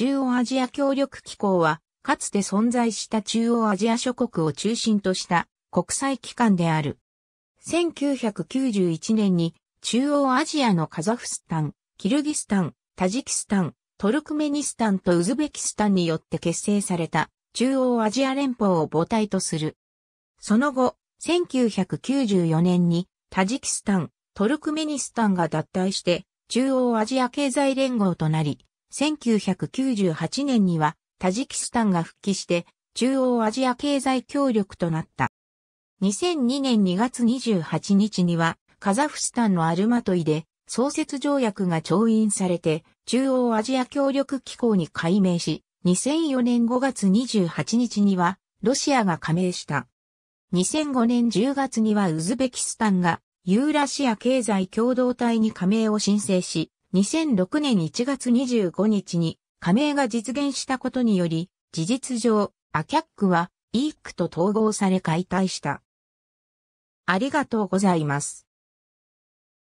中央アジア協力機構は、かつて存在した中央アジア諸国を中心とした国際機関である。1991年に中央アジアのカザフスタン、キルギスタン、タジキスタン、トルクメニスタンとウズベキスタンによって結成された中央アジア連邦を母体とする。その後、1994年にタジキスタン、トルクメニスタンが脱退して中央アジア経済連合となり、1998年にはタジキスタンが復帰して中央アジア経済協力となった。2002年2月28日にはカザフスタンのアルマトイで創設条約が調印されて中央アジア協力機構に改名し、2004年5月28日にはロシアが加盟した。2005年10月にはウズベキスタンがユーラシア経済共同体に加盟を申請し、2006年1月25日に加盟が実現したことにより、事実上、アキャックは、イークと統合され解体した。ありがとうございます。